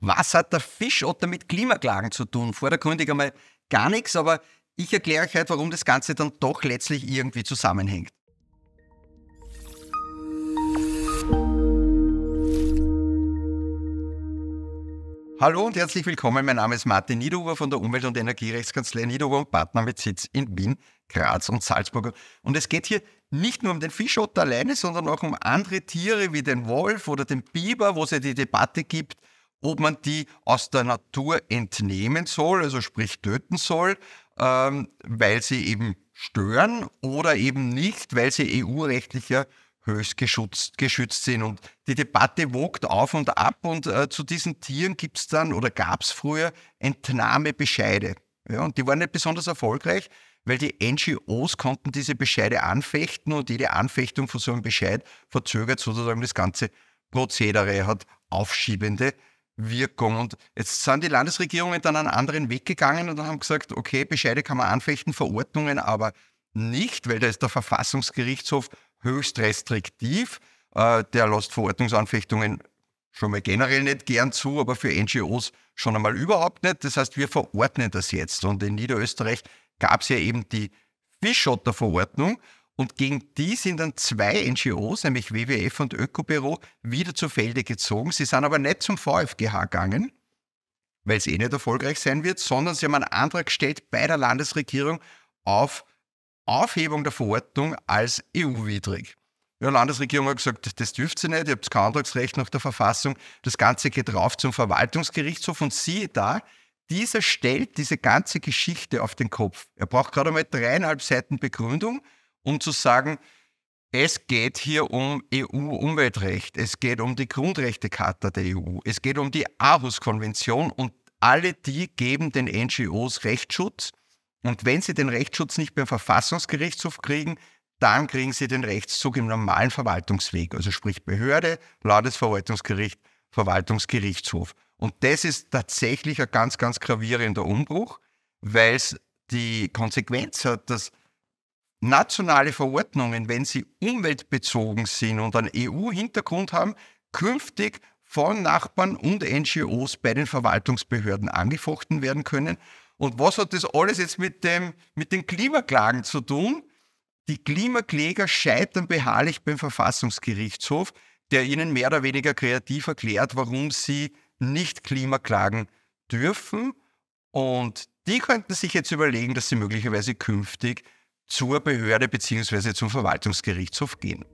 Was hat der Fischotter mit Klimaklagen zu tun? Vordergründig einmal gar nichts, aber ich erkläre euch heute, halt, warum das Ganze dann doch letztlich irgendwie zusammenhängt. Hallo und herzlich willkommen. Mein Name ist Martin Niederhuber von der Umwelt- und Energierechtskanzlei Niederhuber und Partner mit Sitz in Wien, Graz und Salzburg. Und es geht hier nicht nur um den Fischotter alleine, sondern auch um andere Tiere wie den Wolf oder den Biber, wo es ja die Debatte gibt, ob man die aus der Natur entnehmen soll, also sprich töten soll, ähm, weil sie eben stören oder eben nicht, weil sie EU-rechtlicher höchst geschützt, geschützt sind. Und die Debatte wogt auf und ab und äh, zu diesen Tieren gibt es dann oder gab es früher Entnahmebescheide. Ja, und die waren nicht besonders erfolgreich, weil die NGOs konnten diese Bescheide anfechten und jede Anfechtung von so einem Bescheid verzögert sozusagen das ganze Prozedere, hat aufschiebende Wirkung. Und jetzt sind die Landesregierungen dann einen anderen Weg gegangen und haben gesagt, okay, Bescheide kann man anfechten, Verordnungen aber nicht, weil da ist der Verfassungsgerichtshof höchst restriktiv. Äh, der lässt Verordnungsanfechtungen schon mal generell nicht gern zu, aber für NGOs schon einmal überhaupt nicht. Das heißt, wir verordnen das jetzt. Und in Niederösterreich gab es ja eben die fischotter verordnung und gegen die sind dann zwei NGOs, nämlich WWF und Ökobüro, wieder zu Felde gezogen. Sie sind aber nicht zum VfGH gegangen, weil es eh nicht erfolgreich sein wird, sondern sie haben einen Antrag gestellt bei der Landesregierung auf Aufhebung der Verordnung als EU-widrig. Ja, Landesregierung hat gesagt, das dürft ihr nicht, ihr habt kein Antragsrecht nach der Verfassung. Das Ganze geht rauf zum Verwaltungsgerichtshof und siehe da, dieser stellt diese ganze Geschichte auf den Kopf. Er braucht gerade einmal dreieinhalb Seiten Begründung um zu sagen, es geht hier um EU-Umweltrecht, es geht um die Grundrechtecharta der EU, es geht um die Aarhus-Konvention und alle die geben den NGOs Rechtsschutz. Und wenn sie den Rechtsschutz nicht beim Verfassungsgerichtshof kriegen, dann kriegen sie den Rechtszug im normalen Verwaltungsweg, also sprich Behörde, Landesverwaltungsgericht, Verwaltungsgerichtshof. Und das ist tatsächlich ein ganz, ganz gravierender Umbruch, weil es die Konsequenz hat, dass nationale Verordnungen, wenn sie umweltbezogen sind und einen EU-Hintergrund haben, künftig von Nachbarn und NGOs bei den Verwaltungsbehörden angefochten werden können. Und was hat das alles jetzt mit, dem, mit den Klimaklagen zu tun? Die Klimakläger scheitern beharrlich beim Verfassungsgerichtshof, der ihnen mehr oder weniger kreativ erklärt, warum sie nicht Klimaklagen dürfen. Und die könnten sich jetzt überlegen, dass sie möglicherweise künftig zur Behörde bzw. zum Verwaltungsgerichtshof gehen.